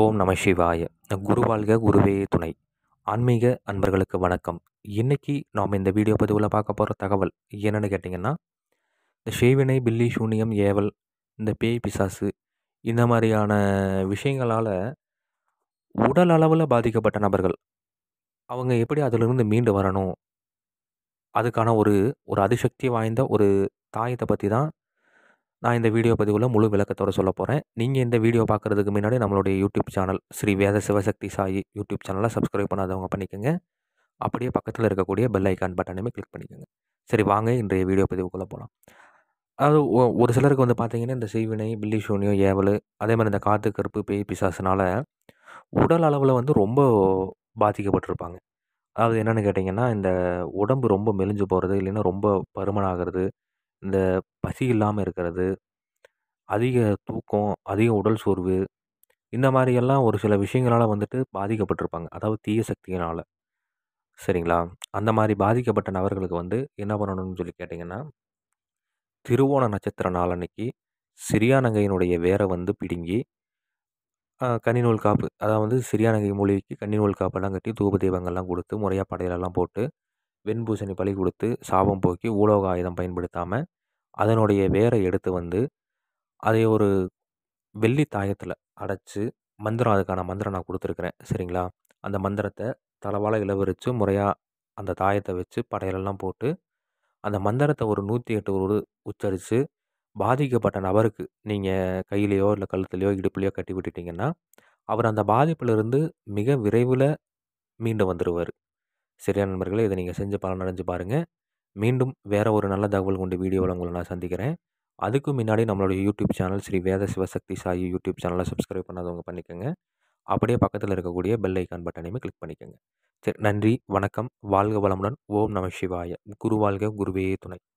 ஓம் நம சிவாய குருவாழ்க குருவே துணை ஆன்மீக அன்பர்களுக்கு வணக்கம் இன்றைக்கி நாம் இந்த வீடியோ பதிவில் பார்க்க போகிற தகவல் என்னென்னு கேட்டிங்கன்னா இந்த சேவினை பில்லி சூனியம் ஏவல் இந்த பேய் பிசாசு இந்த மாதிரியான விஷயங்களால் உடல் அளவில் பாதிக்கப்பட்ட நபர்கள் அவங்க எப்படி அதிலிருந்து மீண்டு வரணும் அதுக்கான ஒரு ஒரு அதிசக்தி வாய்ந்த ஒரு தாயத்தை பற்றி தான் நான் இந்த வீடியோ பதிவில் முழு விளக்கத்தோடு சொல்ல போகிறேன் நீங்கள் இந்த வீடியோ பார்க்குறதுக்கு முன்னாடி நம்மளுடைய YouTube channel Shri Veda Sivasakthi Sai YouTube சேனலை சப்ஸ்கிரைப் பண்ணாதவங்க பண்ணிக்கோங்க அப்படியே பக்கத்தில் இருக்கக்கூடிய பெல் ஐக்கான் பட்டனையுமே கிளிக் பண்ணிக்கோங்க சரி வாங்க இன்றைய வீடியோ பதிவுக்குள்ளே போகலாம் அது ஒரு சிலருக்கு வந்து பார்த்திங்கன்னா இந்த செய்வினை பில்லி சூனியம் ஏவல் அதே மாதிரி இந்த காற்று கருப்பு பேய் பிசாசுனால் உடல் அளவில் வந்து ரொம்ப பாதிக்கப்பட்டிருப்பாங்க அதாவது என்னென்னு கேட்டிங்கன்னா இந்த உடம்பு ரொம்ப மெலிஞ்சு போகிறது இல்லைன்னா ரொம்ப பருமனாகிறது இந்த பசி இல்லாமல் இருக்கிறது அதிக தூக்கம் அதிக உடல் சோர்வு இந்த மாதிரியெல்லாம் ஒரு சில விஷயங்களால் வந்துட்டு பாதிக்கப்பட்டிருப்பாங்க அதாவது தீய சக்தியினால் சரிங்களா அந்த மாதிரி பாதிக்கப்பட்ட நபர்களுக்கு வந்து என்ன பண்ணணும்னு சொல்லி கேட்டிங்கன்னா திருவோண நட்சத்திர நாளன்னைக்கு சிறியானங்கையினுடைய வேரை வந்து பிடுங்கி கன்னிநூல் காப்பு அதாவது சிறியானங்கை மூலிகைக்கு கன்னிநூல் காப்பெல்லாம் கட்டி தூப தீபங்கள்லாம் கொடுத்து முறையாக படையிலெல்லாம் போட்டு வெண்பூசணி பழி கொடுத்து சாபம் போக்கி ஊலோக ஆயுதம் பயன்படுத்தாமல் அதனுடைய வேரை எடுத்து வந்து அதை ஒரு வெள்ளி தாயத்தில் அடைச்சி மந்திரம் அதுக்கான மந்திரம் நான் கொடுத்துருக்குறேன் சரிங்களா அந்த மந்திரத்தை தளவால் இளவரித்து முறையாக அந்த தாயத்தை வச்சு படையலெல்லாம் போட்டு அந்த மந்திரத்தை ஒரு நூற்றி எட்டு ஒரு உச்சரித்து பாதிக்கப்பட்ட நபருக்கு நீங்கள் கையிலையோ இல்லை கழுத்துலையோ இடுப்புலையோ கட்டி விட்டுட்டிங்கன்னா அவர் அந்த பாதிப்பிலிருந்து மிக விரைவில் மீண்டு வந்துடுவார் சரியான நண்பர்களே இதை நீங்கள் செஞ்சு பலனடைஞ்சு பாருங்கள் மீண்டும் வேறு ஒரு நல்ல தகவல் கொண்ட வீடியோவில் உங்களை நான் சந்திக்கிறேன் அதுக்கு முன்னாடி நம்மளுடைய YouTube channel Shri Veda Sivasakthi Sai YouTube சேனலை சப்ஸ்கிரைப் பண்ணாதவங்க பண்ணிக்கோங்க அப்படியே பக்கத்தில் இருக்கக்கூடிய பெல் ஐக்கான் பட்டனையுமே கிளிக் பண்ணிக்கோங்க சரி நன்றி வணக்கம் வாழ்க வளமுடன் ஓம் நம சிவாய குரு வாழ்க குருவே துணை